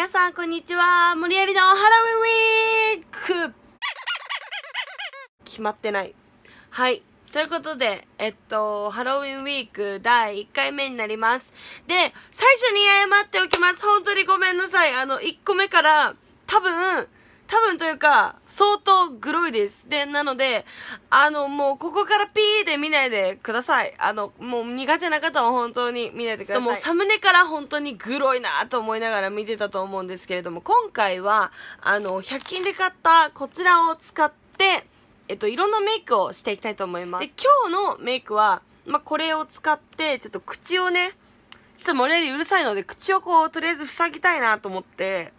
皆さんこんにちは無理やりのハロウィンウィーク決まってないはいということで、えっと、ハロウィンウィーク第1回目になります。で、最初に謝っておきます。本当にごめんなさい。あの、1個目から、多分、多分というか、相当グロいです。で、なので、あの、もうここからピーで見ないでください。あの、もう苦手な方は本当に見ないでください。もうサムネから本当にグロいなと思いながら見てたと思うんですけれども、今回は、あの、100均で買ったこちらを使って、えっと、いろんなメイクをしていきたいと思います。で、今日のメイクは、まあ、これを使って、ちょっと口をね、ちょっともれりうるさいので、口をこう、とりあえず塞ぎたいなと思って、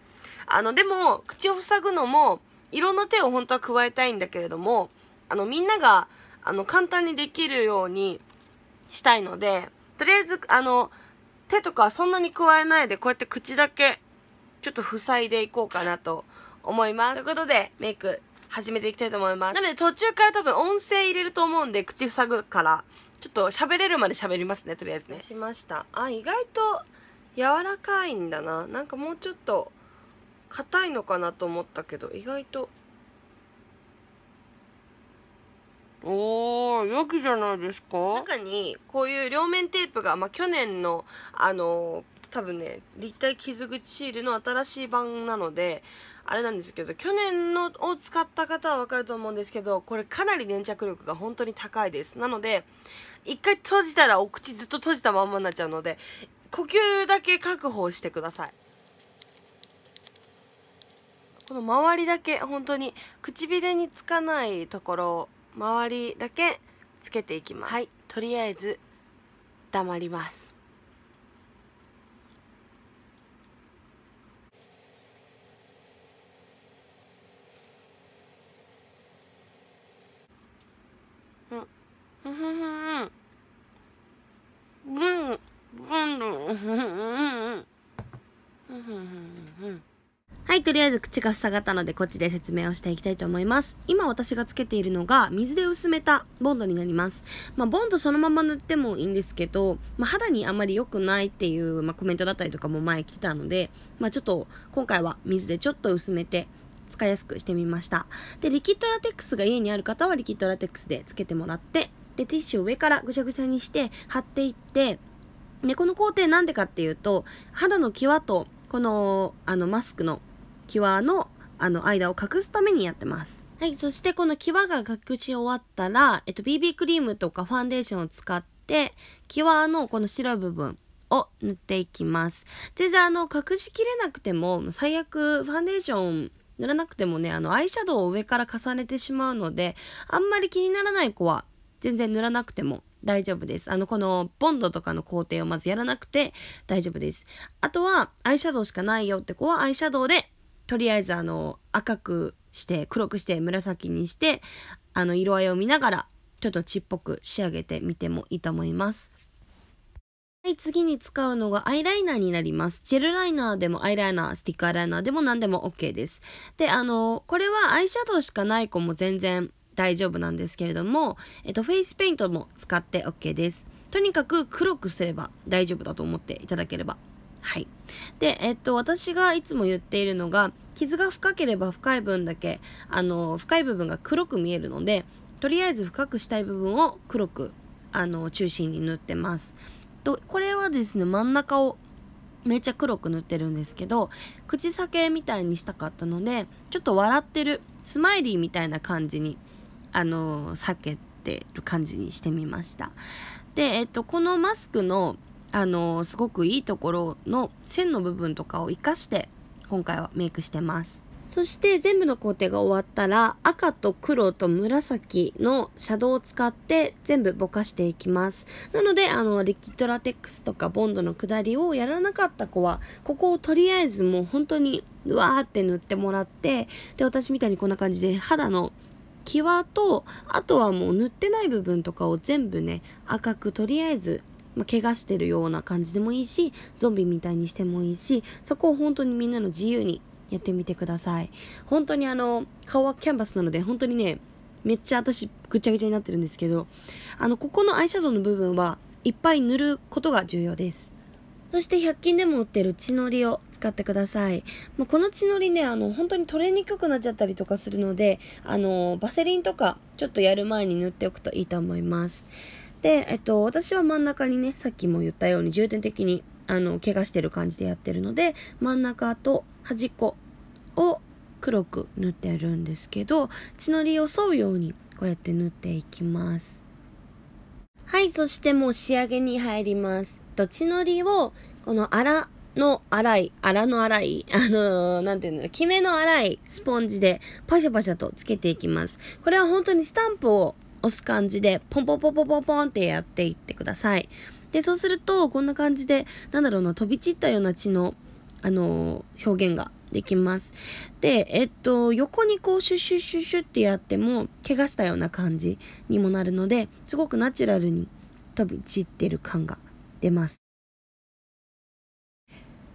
あの、でも、口を塞ぐのも、いろんな手を本当は加えたいんだけれども、あの、みんなが、あの、簡単にできるようにしたいので、とりあえず、あの、手とかそんなに加えないで、こうやって口だけ、ちょっと塞いでいこうかなと思います。ということで、メイク始めていきたいと思います。なので途中から多分音声入れると思うんで、口塞ぐから、ちょっと喋れるまで喋りますね、とりあえずね。しました。あ、意外と柔らかいんだな。なんかもうちょっと硬いのかなと思ったけど意外とおー良きじゃないですか中にこういう両面テープが、まあ、去年のあのー、多分ね立体傷口シールの新しい版なのであれなんですけど去年のを使った方は分かると思うんですけどこれかなり粘着力が本当に高いですなので一回閉じたらお口ずっと閉じたまんまになっちゃうので呼吸だけ確保してくださいこの周りだけ本当に唇につかないところ周りだけつけていきます、はい、とりあえず黙りますうんんうんうんいとりあえず口が塞がったのでこっちで説明をしていきたいと思います今私がつけているのが水で薄めたボンドになりますまあ、ボンドそのまま塗ってもいいんですけど、まあ、肌にあまり良くないっていう、まあ、コメントだったりとかも前来たのでまあ、ちょっと今回は水でちょっと薄めて使いやすくしてみましたでリキッドラテックスが家にある方はリキッドラテックスでつけてもらってでティッシュを上からぐちゃぐちゃにして貼っていってでこの工程なんでかっていうと肌の際とこのあのマスクの際のあの間を隠すためにやってます。はい、そしてこの際が隠し終わったら、えっと、BB クリームとかファンデーションを使って、際のこの白い部分を塗っていきます。全然あの、隠しきれなくても、最悪ファンデーション塗らなくてもね、あの、アイシャドウを上から重ねてしまうので、あんまり気にならない子は全然塗らなくても大丈夫です。あの、このボンドとかの工程をまずやらなくて大丈夫です。あとは、アイシャドウしかないよって子はアイシャドウでとりあえずあの赤くして黒くして紫にしてあの色合いを見ながらちょっと血っぽく仕上げてみてもいいと思います。はい、次に使うのがアイライナーになります。ジェルライナーでもアイライナー、スティックアイライナーでも何でも OK です。で、あの、これはアイシャドウしかない子も全然大丈夫なんですけれども、えっと、フェイスペイントも使って OK です。とにかく黒くすれば大丈夫だと思っていただければ。はい。で、えっと、私がいつも言っているのが、傷が深ければ深い分だけ、あの、深い部分が黒く見えるので、とりあえず深くしたい部分を黒く、あの、中心に塗ってます。と、これはですね、真ん中をめっちゃ黒く塗ってるんですけど、口裂けみたいにしたかったので、ちょっと笑ってる、スマイリーみたいな感じに、あの、避けてる感じにしてみました。で、えっと、このマスクのあのすごくいいところの線の部分とかを生かして今回はメイクしてますそして全部の工程が終わったら赤と黒と紫のシャドウを使って全部ぼかしていきます。なのであのリキッドラテックスとかボンドの下りをやらなかった子はここをとりあえずもう本当にうわーって塗ってもらってで私みたいにこんな感じで肌の際とあとはもう塗ってない部分とかを全部ね赤くとりあえずまあ、怪我してるような感じでもいいし、ゾンビみたいにしてもいいし、そこを本当にみんなの自由にやってみてください。本当にあの、顔はキャンバスなので、本当にね、めっちゃ私ぐちゃぐちゃになってるんですけど、あの、ここのアイシャドウの部分はいっぱい塗ることが重要です。そして100均でも売ってる血のりを使ってください。まこの血のりね、あの、本当に取れにくくなっちゃったりとかするので、あの、バセリンとかちょっとやる前に塗っておくといいと思います。で、えっと、私は真ん中にね、さっきも言ったように重点的に、あの、怪我してる感じでやってるので、真ん中と端っこを黒く塗ってるんですけど、血のりを沿うようにこうやって塗っていきます。はい、そしてもう仕上げに入ります。と、血のりを、この粗の粗い、粗の粗い、あのー、うんだろうの、キメの粗いスポンジでパシャパシャとつけていきます。これは本当にスタンプを押す感じで、ポンポンポンポンポンポンってやっていってください。で、そうすると、こんな感じで、なんだろうな、飛び散ったような血の、あのー、表現ができます。で、えっと、横にこうシュッシュッシュッシュッってやっても、怪我したような感じにもなるので、すごくナチュラルに飛び散ってる感が出ます。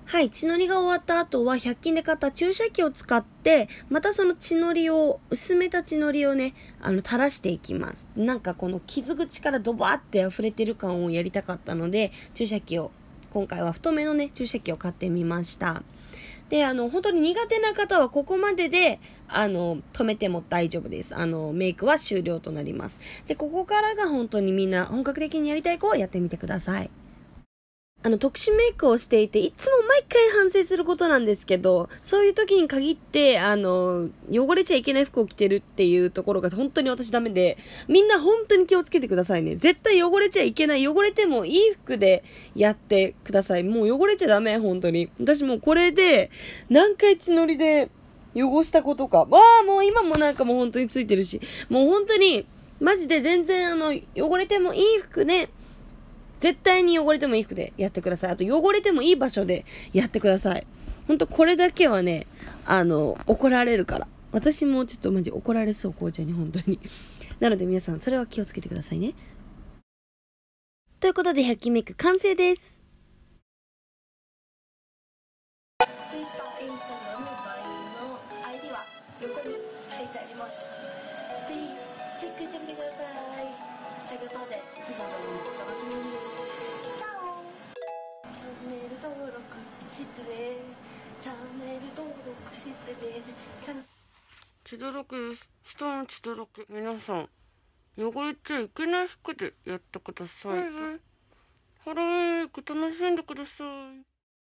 はい、血のりが終わった後は100均で買った注射器を使ってまたその血のりを薄めた血のりをねあの垂らしていきますなんかこの傷口からドバって溢れてる感をやりたかったので注射器を今回は太めのね注射器を買ってみましたであの本当に苦手な方はここまでであの止めても大丈夫ですあのメイクは終了となりますでここからが本当にみんな本格的にやりたい子はやってみてくださいあの、特殊メイクをしていて、いつも毎回反省することなんですけど、そういう時に限って、あの、汚れちゃいけない服を着てるっていうところが本当に私ダメで、みんな本当に気をつけてくださいね。絶対汚れちゃいけない。汚れてもいい服でやってください。もう汚れちゃダメ、本当に。私もうこれで、何回血のりで汚したことか。わあ、もう今もなんかもう本当についてるし、もう本当に、マジで全然あの、汚れてもいい服ね、絶対に汚れてもいい服でやってください。あと汚れてもいい場所でやってください。ほんとこれだけはね、あの、怒られるから。私もちょっとマジ怒られそう、紅茶に本当に。なので皆さん、それは気をつけてくださいね。ということで、100均メイク完成です。チェックしてみてください。ということで次の動画もお楽しみにチャオチャンネル登録してねチャンネル登録してねチャン千どろくです人の千どろく皆さん汚れちゃいけない服でやってください、はいはい、ハロウィン楽しんでください